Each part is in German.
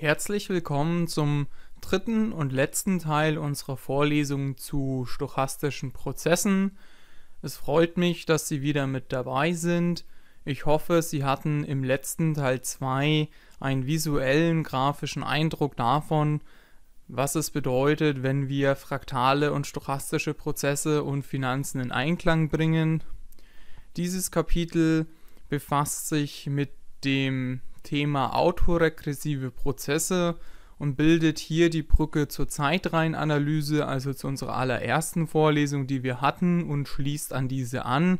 Herzlich willkommen zum dritten und letzten Teil unserer Vorlesung zu stochastischen Prozessen. Es freut mich, dass Sie wieder mit dabei sind. Ich hoffe, Sie hatten im letzten Teil 2 einen visuellen, grafischen Eindruck davon, was es bedeutet, wenn wir fraktale und stochastische Prozesse und Finanzen in Einklang bringen. Dieses Kapitel befasst sich mit dem Thema autoregressive Prozesse und bildet hier die Brücke zur Zeitreihenanalyse, also zu unserer allerersten Vorlesung, die wir hatten, und schließt an diese an.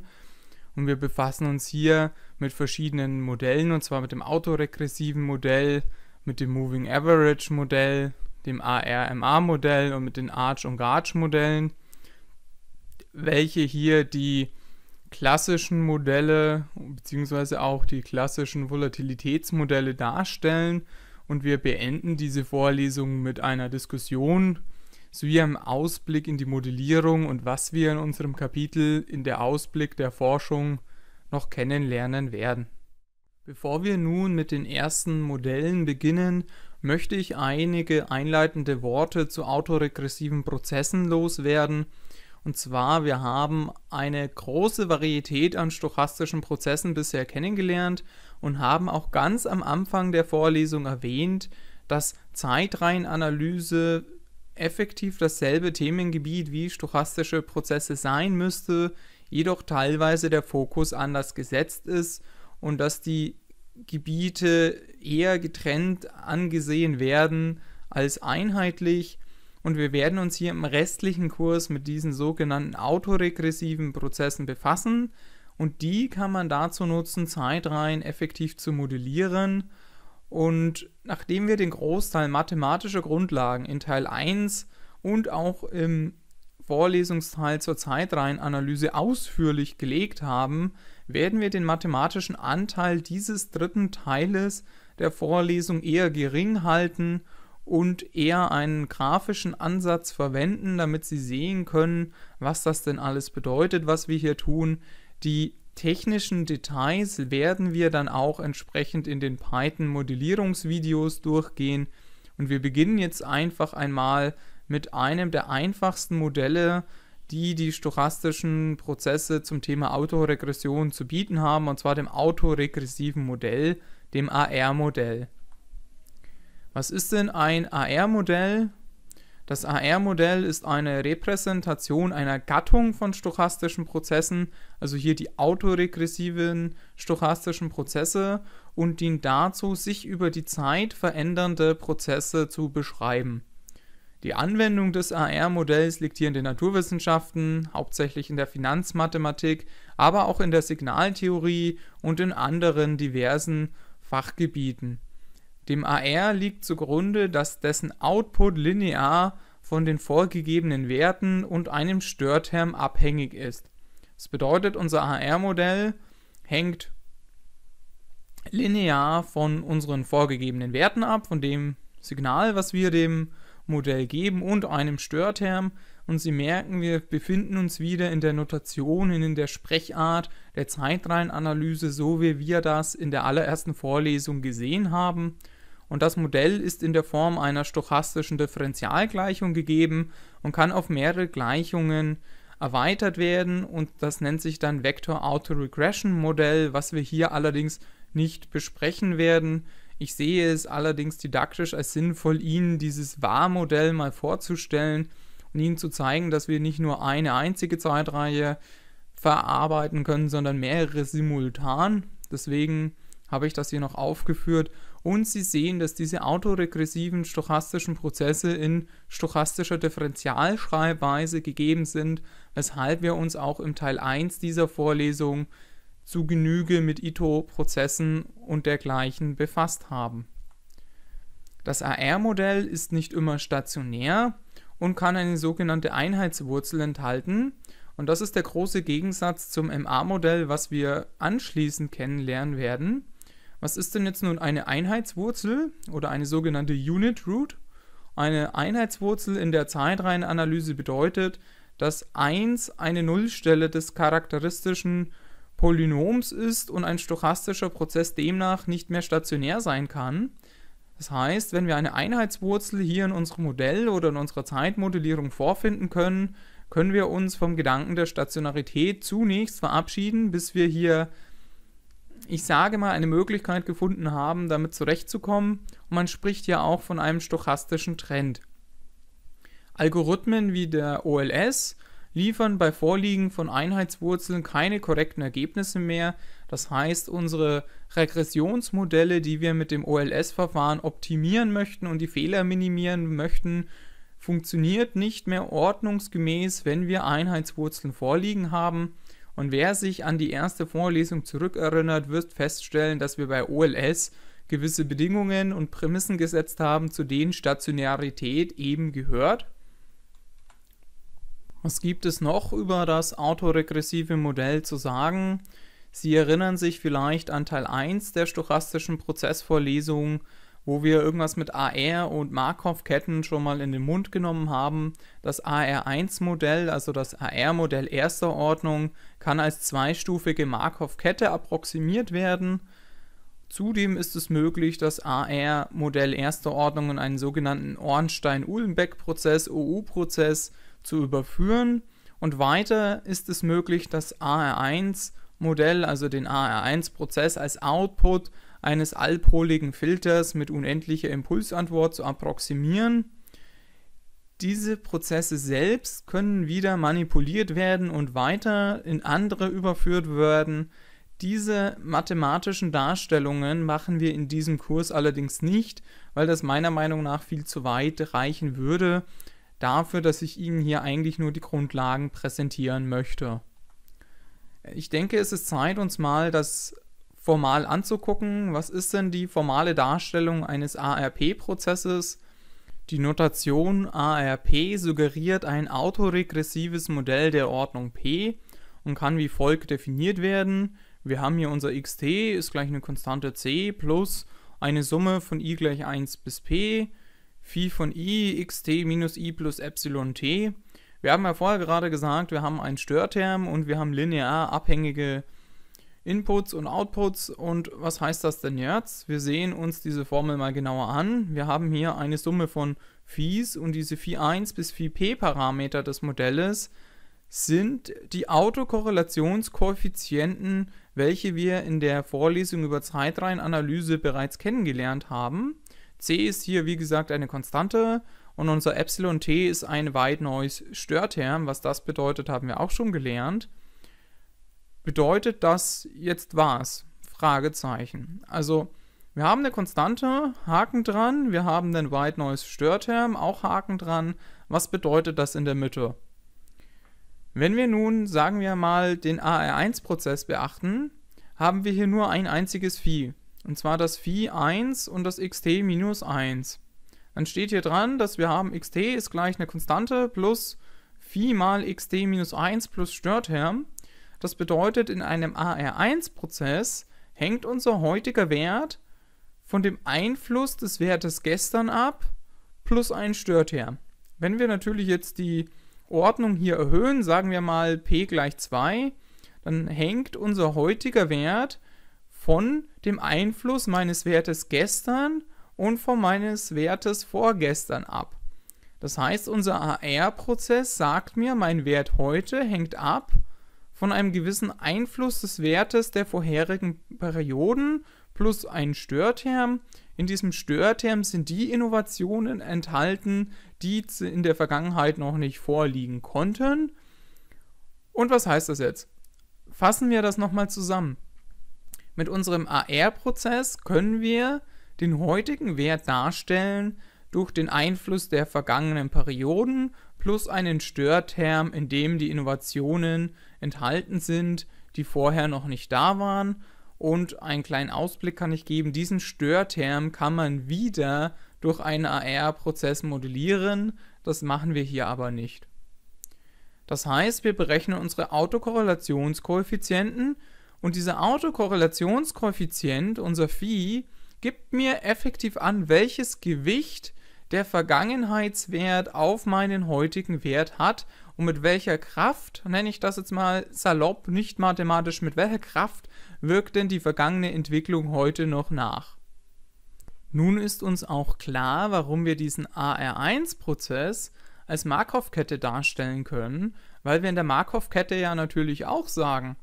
Und wir befassen uns hier mit verschiedenen Modellen, und zwar mit dem autoregressiven Modell, mit dem Moving Average Modell, dem ARMA-Modell und mit den Arch- und Garch-Modellen, welche hier die klassischen Modelle bzw. auch die klassischen Volatilitätsmodelle darstellen und wir beenden diese Vorlesung mit einer Diskussion sowie einem Ausblick in die Modellierung und was wir in unserem Kapitel in der Ausblick der Forschung noch kennenlernen werden. Bevor wir nun mit den ersten Modellen beginnen, möchte ich einige einleitende Worte zu autoregressiven Prozessen loswerden – und zwar, wir haben eine große Varietät an stochastischen Prozessen bisher kennengelernt und haben auch ganz am Anfang der Vorlesung erwähnt, dass Zeitreihenanalyse effektiv dasselbe Themengebiet wie stochastische Prozesse sein müsste, jedoch teilweise der Fokus anders gesetzt ist und dass die Gebiete eher getrennt angesehen werden als einheitlich und wir werden uns hier im restlichen Kurs mit diesen sogenannten autoregressiven Prozessen befassen und die kann man dazu nutzen, Zeitreihen effektiv zu modellieren. Und nachdem wir den Großteil mathematischer Grundlagen in Teil 1 und auch im Vorlesungsteil zur Zeitreihenanalyse ausführlich gelegt haben, werden wir den mathematischen Anteil dieses dritten Teiles der Vorlesung eher gering halten und eher einen grafischen Ansatz verwenden, damit sie sehen können, was das denn alles bedeutet, was wir hier tun. Die technischen Details werden wir dann auch entsprechend in den Python-Modellierungsvideos durchgehen. Und wir beginnen jetzt einfach einmal mit einem der einfachsten Modelle, die die stochastischen Prozesse zum Thema Autoregression zu bieten haben, und zwar dem autoregressiven Modell, dem AR-Modell. Was ist denn ein AR-Modell? Das AR-Modell ist eine Repräsentation einer Gattung von stochastischen Prozessen, also hier die autoregressiven stochastischen Prozesse und dient dazu, sich über die Zeit verändernde Prozesse zu beschreiben. Die Anwendung des AR-Modells liegt hier in den Naturwissenschaften, hauptsächlich in der Finanzmathematik, aber auch in der Signaltheorie und in anderen diversen Fachgebieten. Dem AR liegt zugrunde, dass dessen Output linear von den vorgegebenen Werten und einem Störterm abhängig ist. Das bedeutet, unser AR-Modell hängt linear von unseren vorgegebenen Werten ab, von dem Signal, was wir dem Modell geben und einem Störterm. Und Sie merken, wir befinden uns wieder in der Notation, in der Sprechart der Zeitreihenanalyse, so wie wir das in der allerersten Vorlesung gesehen haben und das Modell ist in der Form einer stochastischen Differentialgleichung gegeben und kann auf mehrere Gleichungen erweitert werden und das nennt sich dann Vector Autoregression Modell, was wir hier allerdings nicht besprechen werden. Ich sehe es allerdings didaktisch als sinnvoll, Ihnen dieses Wahr-Modell mal vorzustellen und Ihnen zu zeigen, dass wir nicht nur eine einzige Zeitreihe verarbeiten können, sondern mehrere simultan. Deswegen habe ich das hier noch aufgeführt und Sie sehen, dass diese autoregressiven stochastischen Prozesse in stochastischer Differentialschreibweise gegeben sind, weshalb wir uns auch im Teil 1 dieser Vorlesung zu Genüge mit Ito-Prozessen und dergleichen befasst haben. Das AR-Modell ist nicht immer stationär und kann eine sogenannte Einheitswurzel enthalten. Und das ist der große Gegensatz zum MA-Modell, was wir anschließend kennenlernen werden. Was ist denn jetzt nun eine Einheitswurzel oder eine sogenannte Unit Root? Eine Einheitswurzel in der Zeitreihenanalyse bedeutet, dass 1 eine Nullstelle des charakteristischen Polynoms ist und ein stochastischer Prozess demnach nicht mehr stationär sein kann. Das heißt, wenn wir eine Einheitswurzel hier in unserem Modell oder in unserer Zeitmodellierung vorfinden können, können wir uns vom Gedanken der Stationarität zunächst verabschieden, bis wir hier ich sage mal, eine Möglichkeit gefunden haben, damit zurechtzukommen. Und man spricht ja auch von einem stochastischen Trend. Algorithmen wie der OLS liefern bei Vorliegen von Einheitswurzeln keine korrekten Ergebnisse mehr. Das heißt, unsere Regressionsmodelle, die wir mit dem OLS-Verfahren optimieren möchten und die Fehler minimieren möchten, funktioniert nicht mehr ordnungsgemäß, wenn wir Einheitswurzeln vorliegen haben. Und wer sich an die erste Vorlesung zurückerinnert, wird feststellen, dass wir bei OLS gewisse Bedingungen und Prämissen gesetzt haben, zu denen Stationarität eben gehört. Was gibt es noch über das autoregressive Modell zu sagen? Sie erinnern sich vielleicht an Teil 1 der stochastischen Prozessvorlesung, wo wir irgendwas mit AR und Markov-Ketten schon mal in den Mund genommen haben. Das AR1-Modell, also das AR-Modell erster Ordnung, kann als zweistufige Markov-Kette approximiert werden. Zudem ist es möglich, das AR-Modell erster Ordnung in einen sogenannten Ornstein-Uhlenbeck-Prozess, OU-Prozess, zu überführen. Und weiter ist es möglich, das AR1-Modell, also den AR1-Prozess als Output eines allpoligen Filters mit unendlicher Impulsantwort zu approximieren. Diese Prozesse selbst können wieder manipuliert werden und weiter in andere überführt werden. Diese mathematischen Darstellungen machen wir in diesem Kurs allerdings nicht, weil das meiner Meinung nach viel zu weit reichen würde dafür, dass ich Ihnen hier eigentlich nur die Grundlagen präsentieren möchte. Ich denke, es ist Zeit, uns mal das formal anzugucken. Was ist denn die formale Darstellung eines ARP-Prozesses? Die Notation ARP suggeriert ein autoregressives Modell der Ordnung P und kann wie folgt definiert werden. Wir haben hier unser xt ist gleich eine Konstante c plus eine Summe von i gleich 1 bis p, phi von i, xt minus i plus epsilon t. Wir haben ja vorher gerade gesagt, wir haben einen Störterm und wir haben linear abhängige äh, Inputs und Outputs und was heißt das denn jetzt? Wir sehen uns diese Formel mal genauer an. Wir haben hier eine Summe von Phis und diese Phi1 bis Phi-P Parameter des Modells sind die Autokorrelationskoeffizienten, welche wir in der Vorlesung über Zeitreihenanalyse bereits kennengelernt haben. C ist hier wie gesagt eine Konstante und unser Epsilon T ist ein weit neues Störterm. Was das bedeutet, haben wir auch schon gelernt bedeutet das jetzt was? Fragezeichen. Also wir haben eine Konstante, Haken dran, wir haben den White Noise Störterm, auch Haken dran. Was bedeutet das in der Mitte? Wenn wir nun, sagen wir mal, den AR1-Prozess beachten, haben wir hier nur ein einziges Phi. Und zwar das Phi 1 und das xt minus 1. Dann steht hier dran, dass wir haben xt ist gleich eine Konstante plus Phi mal xt minus 1 plus Störterm. Das bedeutet, in einem AR1-Prozess hängt unser heutiger Wert von dem Einfluss des Wertes gestern ab plus ein Störter. Wenn wir natürlich jetzt die Ordnung hier erhöhen, sagen wir mal p gleich 2, dann hängt unser heutiger Wert von dem Einfluss meines Wertes gestern und von meines Wertes vorgestern ab. Das heißt, unser AR-Prozess sagt mir, mein Wert heute hängt ab von einem gewissen Einfluss des Wertes der vorherigen Perioden plus ein Störterm. In diesem Störterm sind die Innovationen enthalten, die in der Vergangenheit noch nicht vorliegen konnten. Und was heißt das jetzt? Fassen wir das nochmal zusammen. Mit unserem AR-Prozess können wir den heutigen Wert darstellen durch den Einfluss der vergangenen Perioden plus einen Störterm, in dem die Innovationen enthalten sind, die vorher noch nicht da waren. Und einen kleinen Ausblick kann ich geben. Diesen Störterm kann man wieder durch einen AR-Prozess modellieren. Das machen wir hier aber nicht. Das heißt, wir berechnen unsere Autokorrelationskoeffizienten und dieser Autokorrelationskoeffizient, unser Phi, gibt mir effektiv an, welches Gewicht der Vergangenheitswert auf meinen heutigen Wert hat und mit welcher Kraft, nenne ich das jetzt mal salopp, nicht mathematisch, mit welcher Kraft wirkt denn die vergangene Entwicklung heute noch nach? Nun ist uns auch klar, warum wir diesen AR1-Prozess als Markov-Kette darstellen können, weil wir in der Markov-Kette ja natürlich auch sagen,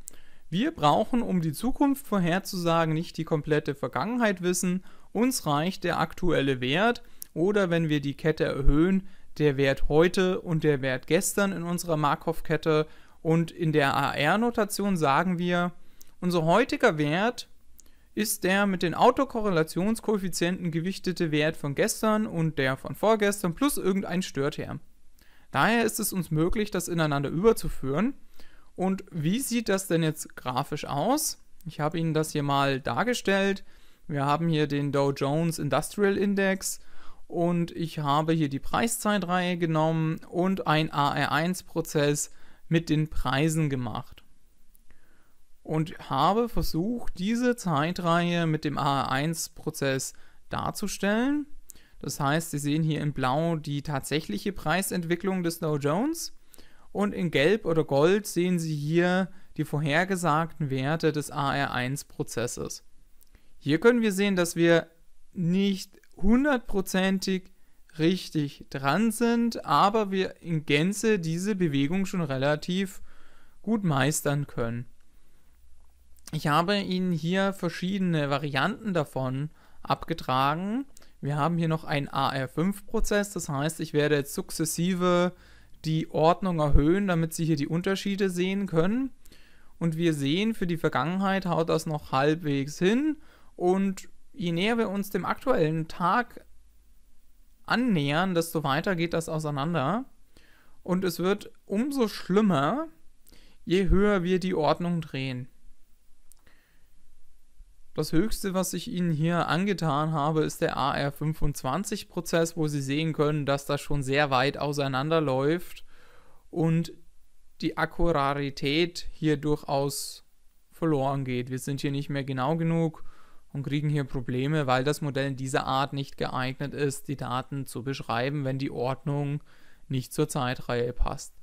wir brauchen, um die Zukunft vorherzusagen, nicht die komplette Vergangenheit wissen, uns reicht der aktuelle Wert, oder wenn wir die Kette erhöhen, der Wert heute und der Wert gestern in unserer Markov-Kette. Und in der AR-Notation sagen wir, unser heutiger Wert ist der mit den Autokorrelationskoeffizienten gewichtete Wert von gestern und der von vorgestern plus irgendein Störter. Daher ist es uns möglich, das ineinander überzuführen. Und wie sieht das denn jetzt grafisch aus? Ich habe Ihnen das hier mal dargestellt. Wir haben hier den Dow Jones Industrial Index und ich habe hier die Preiszeitreihe genommen und ein AR1-Prozess mit den Preisen gemacht. Und habe versucht, diese Zeitreihe mit dem AR1-Prozess darzustellen. Das heißt, Sie sehen hier in Blau die tatsächliche Preisentwicklung des Dow Jones und in Gelb oder Gold sehen Sie hier die vorhergesagten Werte des AR1-Prozesses. Hier können wir sehen, dass wir nicht hundertprozentig richtig dran sind, aber wir in Gänze diese Bewegung schon relativ gut meistern können. Ich habe Ihnen hier verschiedene Varianten davon abgetragen. Wir haben hier noch einen AR5-Prozess, das heißt, ich werde jetzt sukzessive die Ordnung erhöhen, damit Sie hier die Unterschiede sehen können. Und wir sehen, für die Vergangenheit haut das noch halbwegs hin und je näher wir uns dem aktuellen Tag annähern, desto weiter geht das auseinander. Und es wird umso schlimmer, je höher wir die Ordnung drehen. Das höchste, was ich Ihnen hier angetan habe, ist der AR25-Prozess, wo Sie sehen können, dass das schon sehr weit auseinanderläuft und die Akkurarität hier durchaus verloren geht. Wir sind hier nicht mehr genau genug und kriegen hier Probleme, weil das Modell in dieser Art nicht geeignet ist, die Daten zu beschreiben, wenn die Ordnung nicht zur Zeitreihe passt.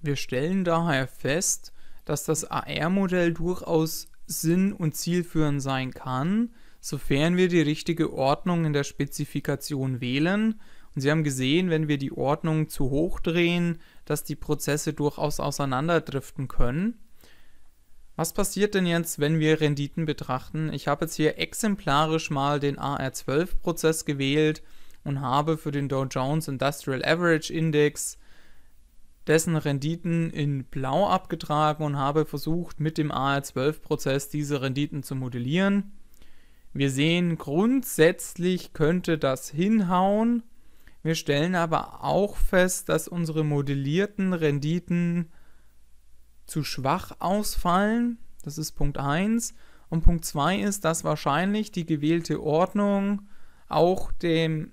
Wir stellen daher fest, dass das AR-Modell durchaus sinn- und zielführend sein kann, sofern wir die richtige Ordnung in der Spezifikation wählen. Und Sie haben gesehen, wenn wir die Ordnung zu hoch drehen, dass die Prozesse durchaus auseinanderdriften können. Was passiert denn jetzt, wenn wir Renditen betrachten? Ich habe jetzt hier exemplarisch mal den AR12-Prozess gewählt und habe für den Dow Jones Industrial Average Index dessen Renditen in blau abgetragen und habe versucht, mit dem AR12-Prozess diese Renditen zu modellieren. Wir sehen, grundsätzlich könnte das hinhauen. Wir stellen aber auch fest, dass unsere modellierten Renditen zu schwach ausfallen. Das ist Punkt 1. Und Punkt 2 ist, dass wahrscheinlich die gewählte Ordnung auch dem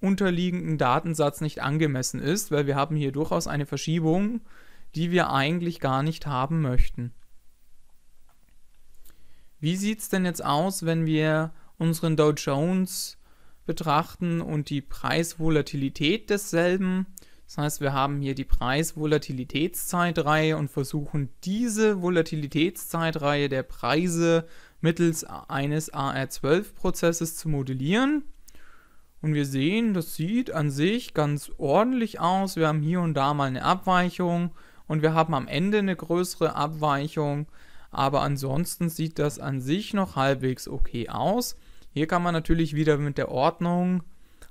unterliegenden Datensatz nicht angemessen ist, weil wir haben hier durchaus eine Verschiebung, die wir eigentlich gar nicht haben möchten. Wie sieht es denn jetzt aus, wenn wir unseren Dow Jones betrachten und die Preisvolatilität desselben? Das heißt, wir haben hier die Preisvolatilitätszeitreihe und versuchen diese Volatilitätszeitreihe der Preise mittels eines AR12-Prozesses zu modellieren. Und wir sehen, das sieht an sich ganz ordentlich aus. Wir haben hier und da mal eine Abweichung und wir haben am Ende eine größere Abweichung. Aber ansonsten sieht das an sich noch halbwegs okay aus. Hier kann man natürlich wieder mit der Ordnung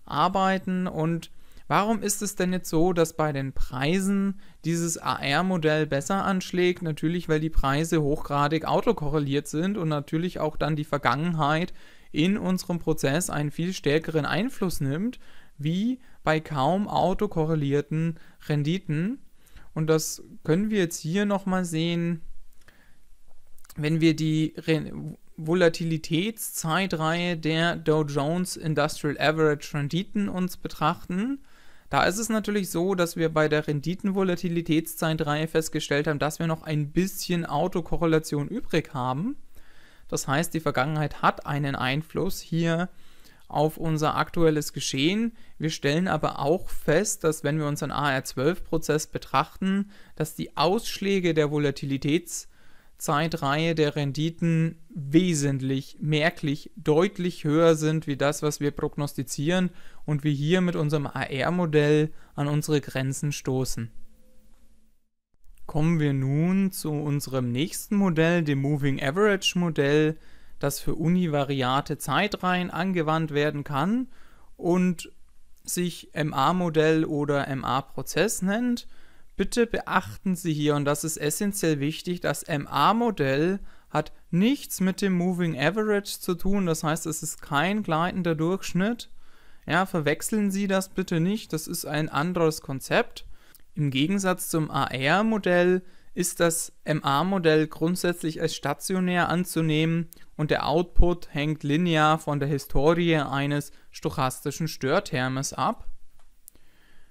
arbeiten und Warum ist es denn jetzt so, dass bei den Preisen dieses AR-Modell besser anschlägt? Natürlich, weil die Preise hochgradig autokorreliert sind und natürlich auch dann die Vergangenheit in unserem Prozess einen viel stärkeren Einfluss nimmt, wie bei kaum autokorrelierten Renditen. Und das können wir jetzt hier nochmal sehen, wenn wir die Re Volatilitätszeitreihe der Dow Jones Industrial Average Renditen uns betrachten da ist es natürlich so, dass wir bei der Renditenvolatilitätszeitreihe festgestellt haben, dass wir noch ein bisschen Autokorrelation übrig haben. Das heißt, die Vergangenheit hat einen Einfluss hier auf unser aktuelles Geschehen. Wir stellen aber auch fest, dass wenn wir unseren AR12-Prozess betrachten, dass die Ausschläge der Volatilitätszeitreihe Zeitreihe der Renditen wesentlich, merklich, deutlich höher sind wie das, was wir prognostizieren und wir hier mit unserem AR-Modell an unsere Grenzen stoßen. Kommen wir nun zu unserem nächsten Modell, dem Moving Average Modell, das für univariate Zeitreihen angewandt werden kann und sich MA-Modell oder MA-Prozess nennt. Bitte beachten Sie hier, und das ist essentiell wichtig, das MA-Modell hat nichts mit dem Moving Average zu tun, das heißt, es ist kein gleitender Durchschnitt. Ja, verwechseln Sie das bitte nicht, das ist ein anderes Konzept. Im Gegensatz zum AR-Modell ist das MA-Modell grundsätzlich als stationär anzunehmen und der Output hängt linear von der Historie eines stochastischen Störtermes ab.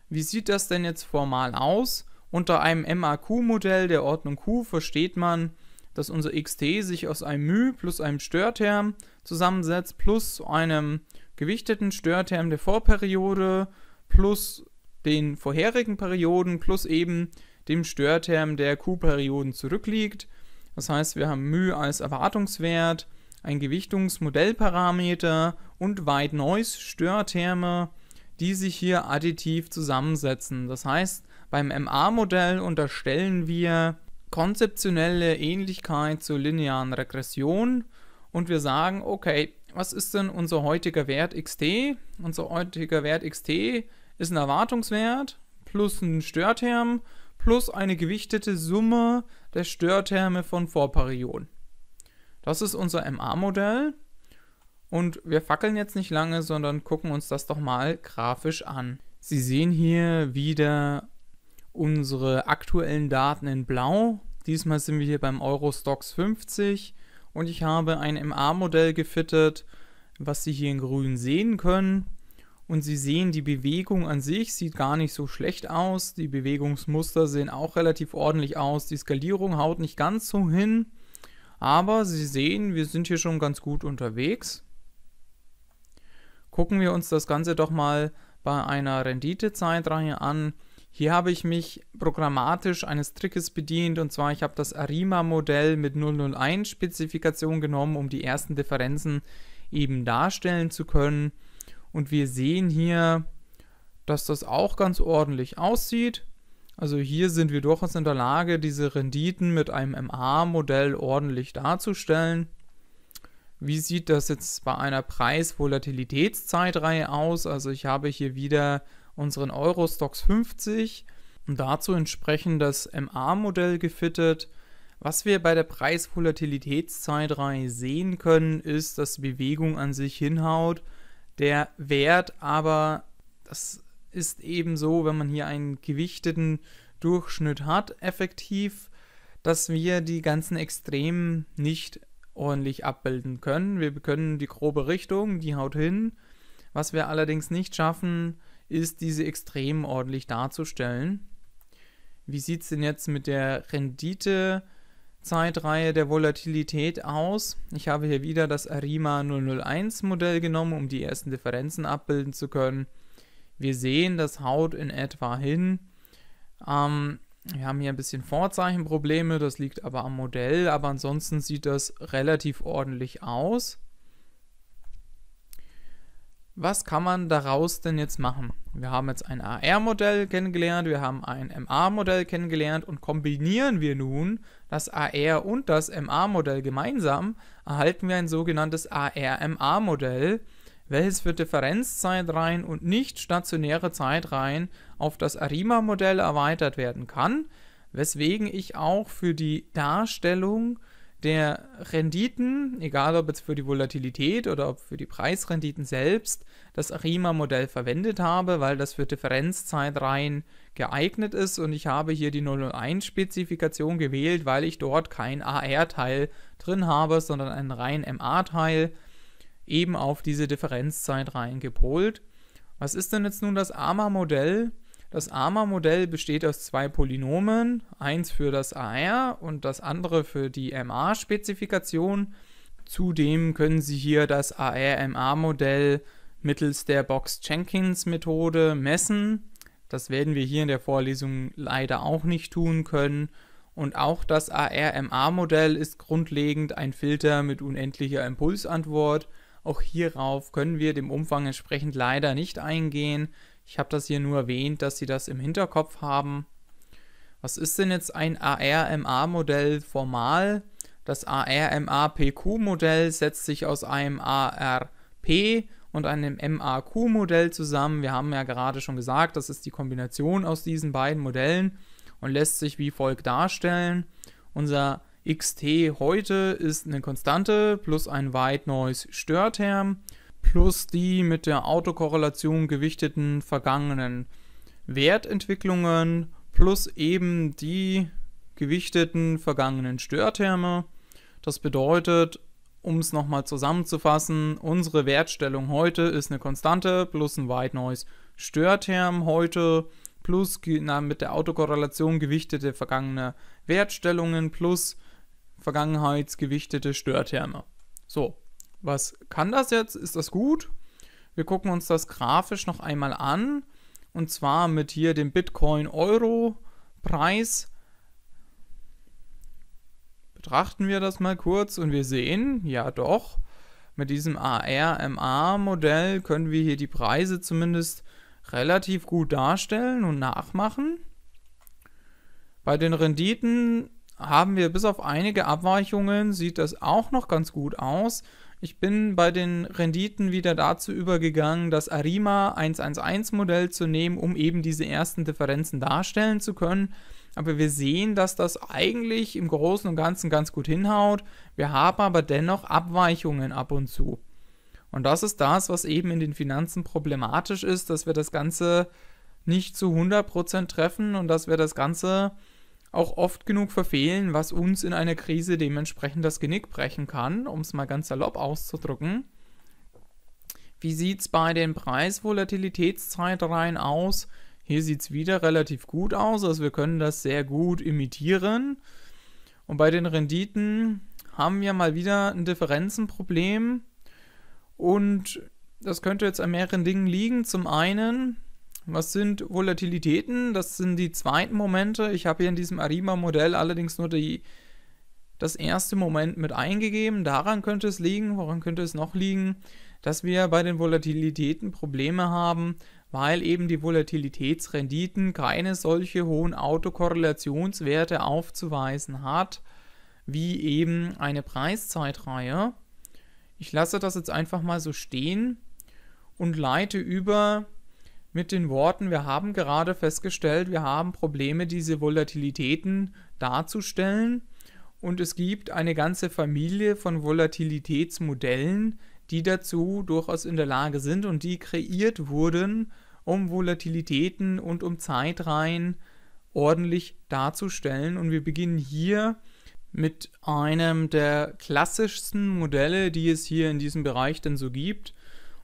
Wie sieht das denn jetzt formal aus? Unter einem MAQ-Modell der Ordnung Q versteht man, dass unser xt sich aus einem μ plus einem Störterm zusammensetzt plus einem gewichteten Störterm der Vorperiode plus den vorherigen Perioden plus eben dem Störterm der Q-Perioden zurückliegt. Das heißt, wir haben μ als Erwartungswert, ein Gewichtungsmodellparameter und weit neues störterme die sich hier additiv zusammensetzen. Das heißt, beim MA-Modell unterstellen wir konzeptionelle Ähnlichkeit zur linearen Regression und wir sagen, okay, was ist denn unser heutiger Wert xt? Unser heutiger Wert xt ist ein Erwartungswert plus ein Störterm plus eine gewichtete Summe der Störterme von Vorperioden. Das ist unser MA-Modell und wir fackeln jetzt nicht lange, sondern gucken uns das doch mal grafisch an. Sie sehen hier wieder unsere aktuellen Daten in blau. Diesmal sind wir hier beim Eurostox 50 und ich habe ein MA-Modell gefittet, was Sie hier in grün sehen können. Und Sie sehen, die Bewegung an sich sieht gar nicht so schlecht aus. Die Bewegungsmuster sehen auch relativ ordentlich aus. Die Skalierung haut nicht ganz so hin. Aber Sie sehen, wir sind hier schon ganz gut unterwegs. Gucken wir uns das Ganze doch mal bei einer Renditezeitreihe an. Hier habe ich mich programmatisch eines Trickes bedient und zwar ich habe das Arima-Modell mit 001-Spezifikation genommen, um die ersten Differenzen eben darstellen zu können. Und wir sehen hier, dass das auch ganz ordentlich aussieht. Also hier sind wir durchaus in der Lage, diese Renditen mit einem MA-Modell ordentlich darzustellen. Wie sieht das jetzt bei einer Preis-Volatilitätszeitreihe aus? Also ich habe hier wieder unseren Eurostox 50 und dazu entsprechend das MA-Modell gefittet. Was wir bei der Preisvolatilitätszeitreihe sehen können, ist, dass die Bewegung an sich hinhaut, der Wert aber, das ist eben so, wenn man hier einen gewichteten Durchschnitt hat, effektiv, dass wir die ganzen Extremen nicht ordentlich abbilden können. Wir können die grobe Richtung, die haut hin. Was wir allerdings nicht schaffen, ist, diese extrem ordentlich darzustellen. Wie sieht es denn jetzt mit der Rendite Zeitreihe der Volatilität aus. Ich habe hier wieder das ARIMA 001 Modell genommen, um die ersten Differenzen abbilden zu können. Wir sehen, das haut in etwa hin. Ähm, wir haben hier ein bisschen Vorzeichenprobleme, das liegt aber am Modell, aber ansonsten sieht das relativ ordentlich aus. Was kann man daraus denn jetzt machen? Wir haben jetzt ein AR-Modell kennengelernt, wir haben ein MA-Modell kennengelernt und kombinieren wir nun das AR und das MA-Modell gemeinsam, erhalten wir ein sogenanntes AR-MA-Modell, welches für Differenzzeitreihen und nicht stationäre Zeitreihen auf das ARIMA-Modell erweitert werden kann, weswegen ich auch für die Darstellung der Renditen, egal ob jetzt für die Volatilität oder ob für die Preisrenditen selbst, das Arima-Modell verwendet habe, weil das für Differenzzeitreihen geeignet ist und ich habe hier die 001-Spezifikation gewählt, weil ich dort kein AR-Teil drin habe, sondern einen rein MA-Teil, eben auf diese Differenzzeitreihen gepolt. Was ist denn jetzt nun das AMA-Modell? Das AMA-Modell besteht aus zwei Polynomen, eins für das AR und das andere für die MA-Spezifikation. Zudem können Sie hier das AR-MA-Modell mittels der Box-Jenkins-Methode messen. Das werden wir hier in der Vorlesung leider auch nicht tun können. Und auch das AR-MA-Modell ist grundlegend ein Filter mit unendlicher Impulsantwort. Auch hierauf können wir dem Umfang entsprechend leider nicht eingehen. Ich habe das hier nur erwähnt, dass sie das im Hinterkopf haben. Was ist denn jetzt ein ARMA-Modell formal? Das ARMA-PQ-Modell setzt sich aus einem ARP und einem MAQ-Modell zusammen. Wir haben ja gerade schon gesagt, das ist die Kombination aus diesen beiden Modellen und lässt sich wie folgt darstellen. Unser XT heute ist eine Konstante plus ein White Noise Störterm plus die mit der Autokorrelation gewichteten vergangenen Wertentwicklungen plus eben die gewichteten vergangenen Störterme. Das bedeutet, um es nochmal zusammenzufassen, unsere Wertstellung heute ist eine Konstante plus ein weit neues Störterm heute plus na, mit der Autokorrelation gewichtete vergangene Wertstellungen plus vergangenheitsgewichtete Störterme. So, was kann das jetzt? Ist das gut? Wir gucken uns das grafisch noch einmal an. Und zwar mit hier dem Bitcoin-Euro-Preis. Betrachten wir das mal kurz und wir sehen, ja doch, mit diesem ARMA-Modell können wir hier die Preise zumindest relativ gut darstellen und nachmachen. Bei den Renditen haben wir bis auf einige Abweichungen, sieht das auch noch ganz gut aus. Ich bin bei den Renditen wieder dazu übergegangen, das Arima 111 Modell zu nehmen, um eben diese ersten Differenzen darstellen zu können. Aber wir sehen, dass das eigentlich im Großen und Ganzen ganz gut hinhaut. Wir haben aber dennoch Abweichungen ab und zu. Und das ist das, was eben in den Finanzen problematisch ist, dass wir das Ganze nicht zu 100% treffen und dass wir das Ganze auch oft genug verfehlen, was uns in einer Krise dementsprechend das Genick brechen kann, um es mal ganz salopp auszudrücken. Wie sieht es bei den Preisvolatilitätszeitreihen aus? Hier sieht es wieder relativ gut aus, also wir können das sehr gut imitieren. Und bei den Renditen haben wir mal wieder ein Differenzenproblem. Und das könnte jetzt an mehreren Dingen liegen. Zum einen, was sind Volatilitäten? Das sind die zweiten Momente. Ich habe hier in diesem Arima-Modell allerdings nur die, das erste Moment mit eingegeben. Daran könnte es liegen. Woran könnte es noch liegen? Dass wir bei den Volatilitäten Probleme haben, weil eben die Volatilitätsrenditen keine solche hohen Autokorrelationswerte aufzuweisen hat, wie eben eine Preiszeitreihe. Ich lasse das jetzt einfach mal so stehen und leite über mit den Worten, wir haben gerade festgestellt, wir haben Probleme, diese Volatilitäten darzustellen und es gibt eine ganze Familie von Volatilitätsmodellen, die dazu durchaus in der Lage sind und die kreiert wurden, um Volatilitäten und um Zeitreihen ordentlich darzustellen. Und wir beginnen hier mit einem der klassischsten Modelle, die es hier in diesem Bereich denn so gibt,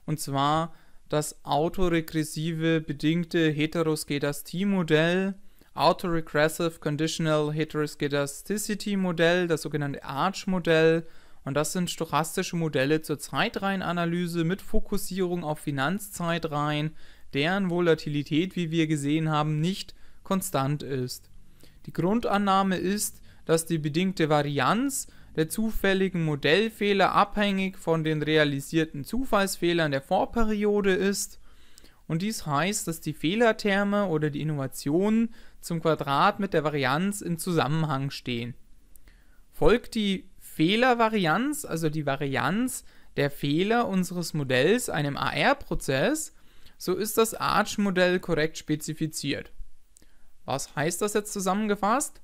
und zwar das autoregressive bedingte Heteroskedastie-Modell, Autoregressive Conditional Heteroskedasticity-Modell, das sogenannte ARCH-Modell. Und das sind stochastische Modelle zur Zeitreihenanalyse mit Fokussierung auf Finanzzeitreihen, deren Volatilität, wie wir gesehen haben, nicht konstant ist. Die Grundannahme ist, dass die bedingte Varianz der zufälligen Modellfehler abhängig von den realisierten Zufallsfehlern der Vorperiode ist. Und dies heißt, dass die Fehlerterme oder die Innovationen zum Quadrat mit der Varianz in Zusammenhang stehen. Folgt die Fehlervarianz, also die Varianz der Fehler unseres Modells einem AR-Prozess, so ist das Arch-Modell korrekt spezifiziert. Was heißt das jetzt zusammengefasst?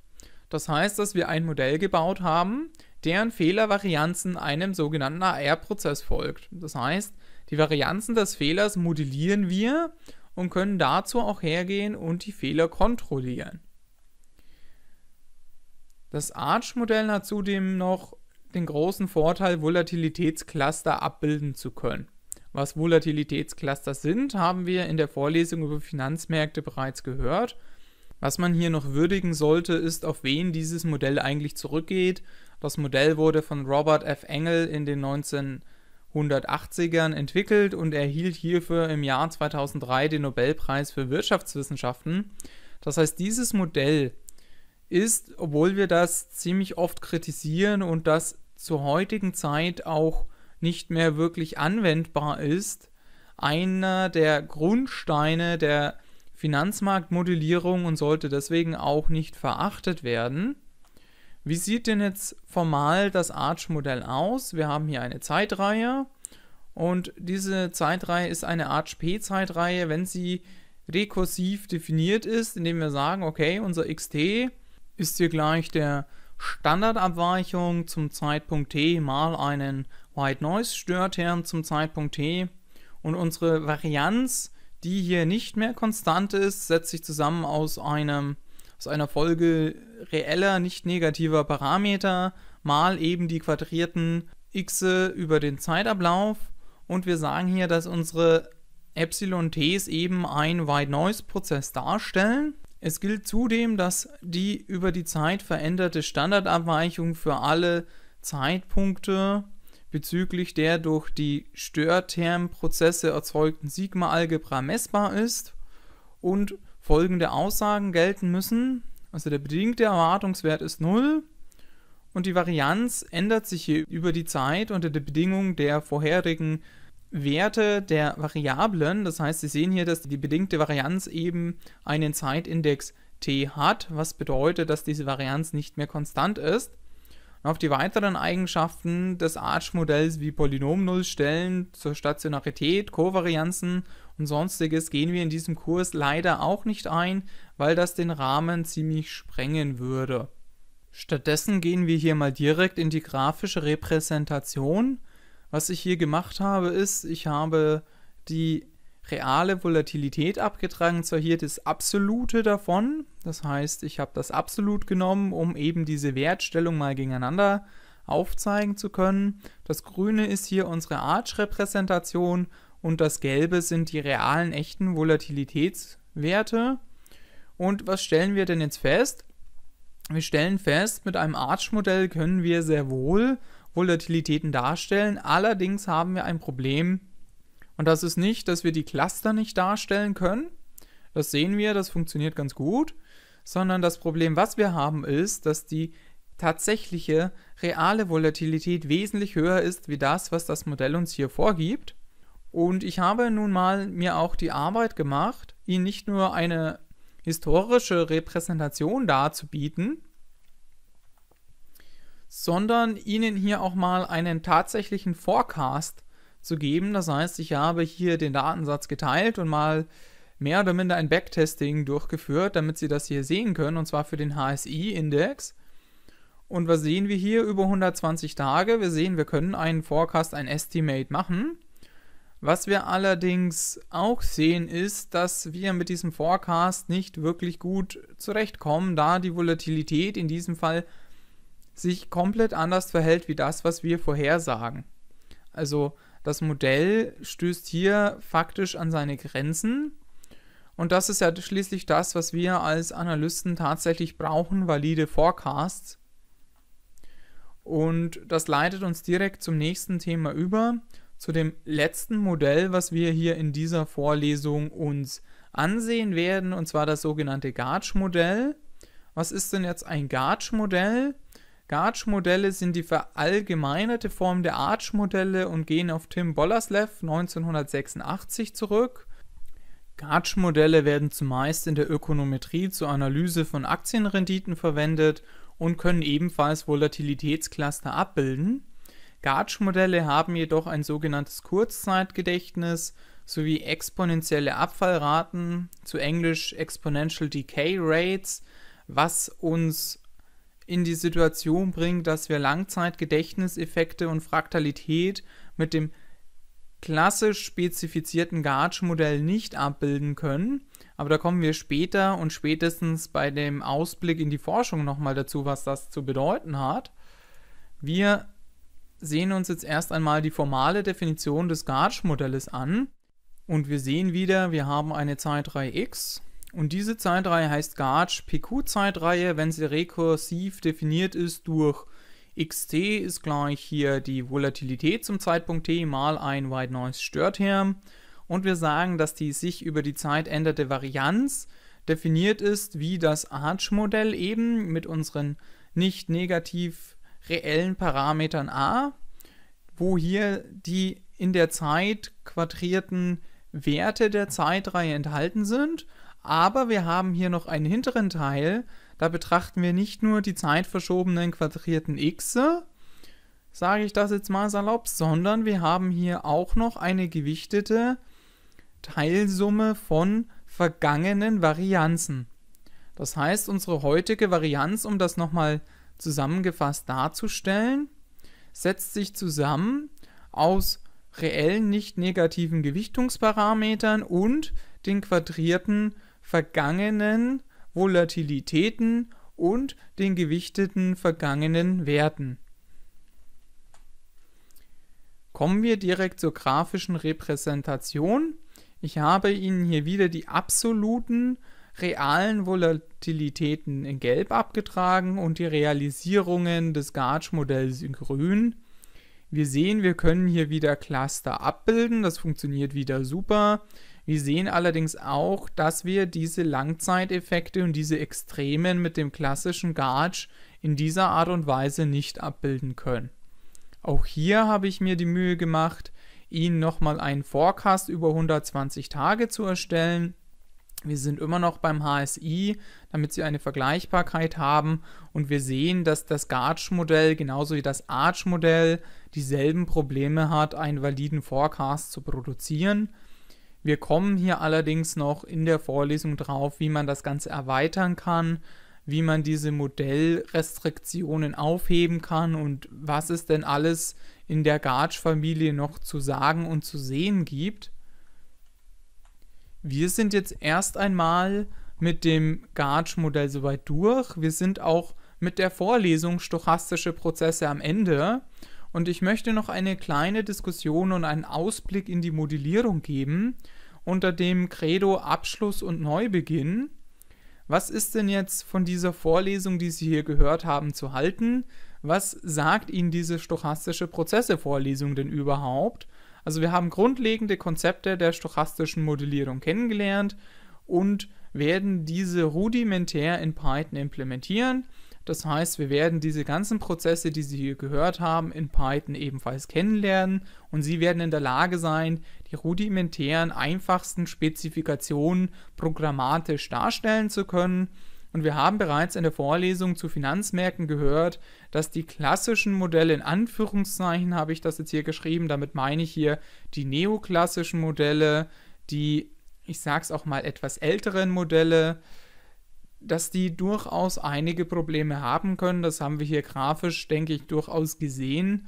Das heißt, dass wir ein Modell gebaut haben, deren Fehlervarianzen einem sogenannten AR-Prozess folgt. Das heißt, die Varianzen des Fehlers modellieren wir und können dazu auch hergehen und die Fehler kontrollieren. Das Arch-Modell hat zudem noch den großen Vorteil, Volatilitätscluster abbilden zu können. Was Volatilitätscluster sind, haben wir in der Vorlesung über Finanzmärkte bereits gehört. Was man hier noch würdigen sollte, ist, auf wen dieses Modell eigentlich zurückgeht. Das Modell wurde von Robert F. Engel in den 1980ern entwickelt und erhielt hierfür im Jahr 2003 den Nobelpreis für Wirtschaftswissenschaften. Das heißt, dieses Modell ist, obwohl wir das ziemlich oft kritisieren und das zur heutigen Zeit auch nicht mehr wirklich anwendbar ist, einer der Grundsteine der Finanzmarktmodellierung und sollte deswegen auch nicht verachtet werden. Wie sieht denn jetzt formal das Arch-Modell aus? Wir haben hier eine Zeitreihe und diese Zeitreihe ist eine Arch-P-Zeitreihe, wenn sie rekursiv definiert ist, indem wir sagen, okay, unser xt ist hier gleich der Standardabweichung zum Zeitpunkt t mal einen White Noise Störterm zum Zeitpunkt t und unsere Varianz, die hier nicht mehr konstant ist, setzt sich zusammen aus einem aus einer Folge reeller, nicht negativer Parameter mal eben die quadrierten x über den Zeitablauf und wir sagen hier, dass unsere Epsilon-Ts eben ein White-Noise-Prozess darstellen. Es gilt zudem, dass die über die Zeit veränderte Standardabweichung für alle Zeitpunkte bezüglich der durch die Störtermprozesse erzeugten Sigma-Algebra messbar ist und folgende Aussagen gelten müssen. Also der bedingte Erwartungswert ist 0 und die Varianz ändert sich hier über die Zeit unter der Bedingung der vorherigen Werte der Variablen. Das heißt, Sie sehen hier, dass die bedingte Varianz eben einen Zeitindex t hat, was bedeutet, dass diese Varianz nicht mehr konstant ist und auf die weiteren Eigenschaften des Arch-Modells wie Polynomnullstellen zur Stationarität, Kovarianzen und sonstiges gehen wir in diesem Kurs leider auch nicht ein, weil das den Rahmen ziemlich sprengen würde. Stattdessen gehen wir hier mal direkt in die grafische Repräsentation. Was ich hier gemacht habe, ist, ich habe die reale Volatilität abgetragen, zwar hier das Absolute davon. Das heißt, ich habe das Absolut genommen, um eben diese Wertstellung mal gegeneinander aufzeigen zu können. Das Grüne ist hier unsere Arch-Repräsentation und das Gelbe sind die realen, echten Volatilitätswerte. Und was stellen wir denn jetzt fest? Wir stellen fest, mit einem Arch-Modell können wir sehr wohl Volatilitäten darstellen. Allerdings haben wir ein Problem und das ist nicht, dass wir die Cluster nicht darstellen können. Das sehen wir, das funktioniert ganz gut. Sondern das Problem, was wir haben, ist, dass die tatsächliche reale Volatilität wesentlich höher ist wie das, was das Modell uns hier vorgibt. Und ich habe nun mal mir auch die Arbeit gemacht, Ihnen nicht nur eine historische Repräsentation darzubieten, sondern Ihnen hier auch mal einen tatsächlichen Forecast zu geben. Das heißt, ich habe hier den Datensatz geteilt und mal mehr oder minder ein Backtesting durchgeführt, damit Sie das hier sehen können, und zwar für den HSI-Index. Und was sehen wir hier über 120 Tage? Wir sehen, wir können einen Forecast, ein Estimate machen. Was wir allerdings auch sehen, ist, dass wir mit diesem Forecast nicht wirklich gut zurechtkommen, da die Volatilität in diesem Fall sich komplett anders verhält wie das, was wir vorhersagen. Also das Modell stößt hier faktisch an seine Grenzen. Und das ist ja schließlich das, was wir als Analysten tatsächlich brauchen, valide Forecasts. Und das leitet uns direkt zum nächsten Thema über, zu dem letzten Modell, was wir hier in dieser Vorlesung uns ansehen werden, und zwar das sogenannte Gauge-Modell. Was ist denn jetzt ein Gauge-Modell? garch modelle sind die verallgemeinerte Form der Arch-Modelle und gehen auf Tim Bollersleff 1986 zurück. garch modelle werden zumeist in der Ökonometrie zur Analyse von Aktienrenditen verwendet und können ebenfalls Volatilitätscluster abbilden. garch modelle haben jedoch ein sogenanntes Kurzzeitgedächtnis sowie exponentielle Abfallraten, zu Englisch Exponential Decay Rates, was uns in die Situation bringt, dass wir Langzeitgedächtniseffekte und Fraktalität mit dem klassisch spezifizierten gartsch modell nicht abbilden können. Aber da kommen wir später und spätestens bei dem Ausblick in die Forschung nochmal dazu, was das zu bedeuten hat. Wir sehen uns jetzt erst einmal die formale Definition des gartsch modells an. Und wir sehen wieder, wir haben eine Zeitreihe x und diese Zeitreihe heißt Gauge PQ-Zeitreihe, wenn sie rekursiv definiert ist durch xt ist gleich hier die Volatilität zum Zeitpunkt t mal ein White Noise Störterm. Und wir sagen, dass die sich über die Zeit änderte Varianz definiert ist wie das Arch-Modell eben mit unseren nicht negativ reellen Parametern a, wo hier die in der Zeit quadrierten Werte der Zeitreihe enthalten sind aber wir haben hier noch einen hinteren Teil. Da betrachten wir nicht nur die zeitverschobenen quadrierten x, sage ich das jetzt mal salopp, sondern wir haben hier auch noch eine gewichtete Teilsumme von vergangenen Varianzen. Das heißt, unsere heutige Varianz, um das nochmal zusammengefasst darzustellen, setzt sich zusammen aus reellen nicht negativen Gewichtungsparametern und den quadrierten vergangenen Volatilitäten und den gewichteten vergangenen Werten. Kommen wir direkt zur grafischen Repräsentation. Ich habe Ihnen hier wieder die absoluten realen Volatilitäten in Gelb abgetragen und die Realisierungen des Gauge-Modells in Grün. Wir sehen, wir können hier wieder Cluster abbilden, das funktioniert wieder super. Wir sehen allerdings auch, dass wir diese Langzeiteffekte und diese Extremen mit dem klassischen Garage in dieser Art und Weise nicht abbilden können. Auch hier habe ich mir die Mühe gemacht, Ihnen nochmal einen Forecast über 120 Tage zu erstellen. Wir sind immer noch beim HSI, damit Sie eine Vergleichbarkeit haben und wir sehen, dass das Garage-Modell genauso wie das Arch-Modell dieselben Probleme hat, einen validen Forecast zu produzieren. Wir kommen hier allerdings noch in der Vorlesung drauf, wie man das Ganze erweitern kann, wie man diese Modellrestriktionen aufheben kann und was es denn alles in der Garch-Familie noch zu sagen und zu sehen gibt. Wir sind jetzt erst einmal mit dem Garch-Modell soweit durch. Wir sind auch mit der Vorlesung Stochastische Prozesse am Ende und ich möchte noch eine kleine Diskussion und einen Ausblick in die Modellierung geben unter dem Credo Abschluss und Neubeginn. Was ist denn jetzt von dieser Vorlesung, die Sie hier gehört haben, zu halten? Was sagt Ihnen diese stochastische Prozesse-Vorlesung denn überhaupt? Also wir haben grundlegende Konzepte der stochastischen Modellierung kennengelernt und werden diese rudimentär in Python implementieren. Das heißt, wir werden diese ganzen Prozesse, die Sie hier gehört haben, in Python ebenfalls kennenlernen und Sie werden in der Lage sein, die rudimentären, einfachsten Spezifikationen programmatisch darstellen zu können. Und wir haben bereits in der Vorlesung zu Finanzmärkten gehört, dass die klassischen Modelle, in Anführungszeichen habe ich das jetzt hier geschrieben, damit meine ich hier die neoklassischen Modelle, die, ich sage es auch mal, etwas älteren Modelle, dass die durchaus einige Probleme haben können. Das haben wir hier grafisch, denke ich, durchaus gesehen.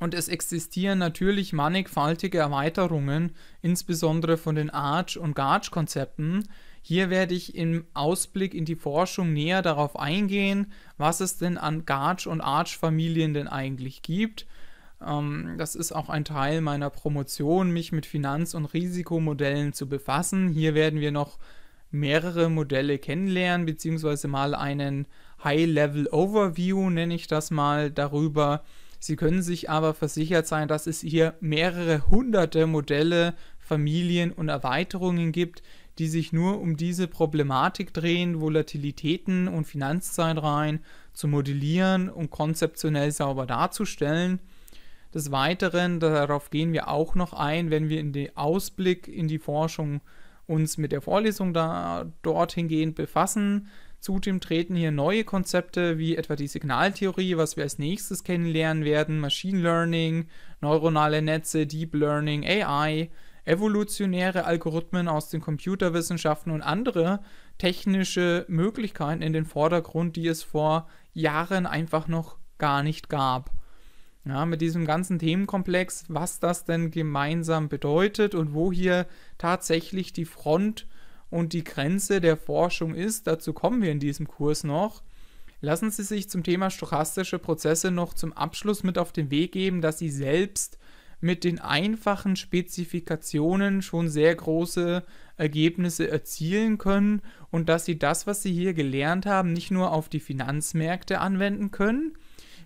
Und es existieren natürlich mannigfaltige Erweiterungen, insbesondere von den Arch- und Garch-Konzepten. Hier werde ich im Ausblick in die Forschung näher darauf eingehen, was es denn an Garch- und Arch-Familien denn eigentlich gibt. Ähm, das ist auch ein Teil meiner Promotion, mich mit Finanz- und Risikomodellen zu befassen. Hier werden wir noch mehrere Modelle kennenlernen, beziehungsweise mal einen High-Level-Overview, nenne ich das mal, darüber. Sie können sich aber versichert sein, dass es hier mehrere hunderte Modelle, Familien und Erweiterungen gibt, die sich nur um diese Problematik drehen, Volatilitäten und Finanzzeitreihen zu modellieren und konzeptionell sauber darzustellen. Des Weiteren, darauf gehen wir auch noch ein, wenn wir in den Ausblick in die Forschung äh, uns mit der Vorlesung da dorthin gehend befassen. Zudem treten hier neue Konzepte wie etwa die Signaltheorie, was wir als nächstes kennenlernen werden, Machine Learning, neuronale Netze, Deep Learning, AI, evolutionäre Algorithmen aus den Computerwissenschaften und andere technische Möglichkeiten in den Vordergrund, die es vor Jahren einfach noch gar nicht gab. Ja, mit diesem ganzen Themenkomplex, was das denn gemeinsam bedeutet und wo hier tatsächlich die Front und die Grenze der Forschung ist, dazu kommen wir in diesem Kurs noch. Lassen Sie sich zum Thema stochastische Prozesse noch zum Abschluss mit auf den Weg geben, dass Sie selbst mit den einfachen Spezifikationen schon sehr große Ergebnisse erzielen können und dass Sie das, was Sie hier gelernt haben, nicht nur auf die Finanzmärkte anwenden können,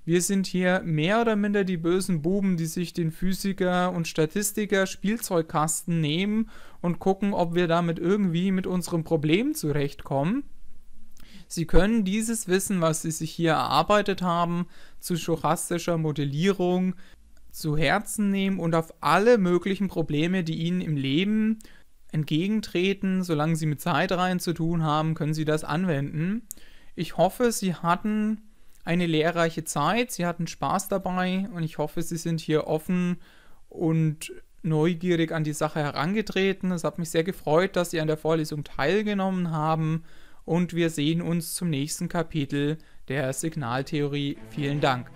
wir sind hier mehr oder minder die bösen Buben, die sich den Physiker und Statistiker Spielzeugkasten nehmen und gucken, ob wir damit irgendwie mit unserem Problem zurechtkommen. Sie können dieses Wissen, was Sie sich hier erarbeitet haben, zu stochastischer Modellierung zu Herzen nehmen und auf alle möglichen Probleme, die Ihnen im Leben entgegentreten, solange Sie mit Zeitreihen zu tun haben, können Sie das anwenden. Ich hoffe, Sie hatten eine lehrreiche Zeit. Sie hatten Spaß dabei und ich hoffe, Sie sind hier offen und neugierig an die Sache herangetreten. Es hat mich sehr gefreut, dass Sie an der Vorlesung teilgenommen haben und wir sehen uns zum nächsten Kapitel der Signaltheorie. Vielen Dank.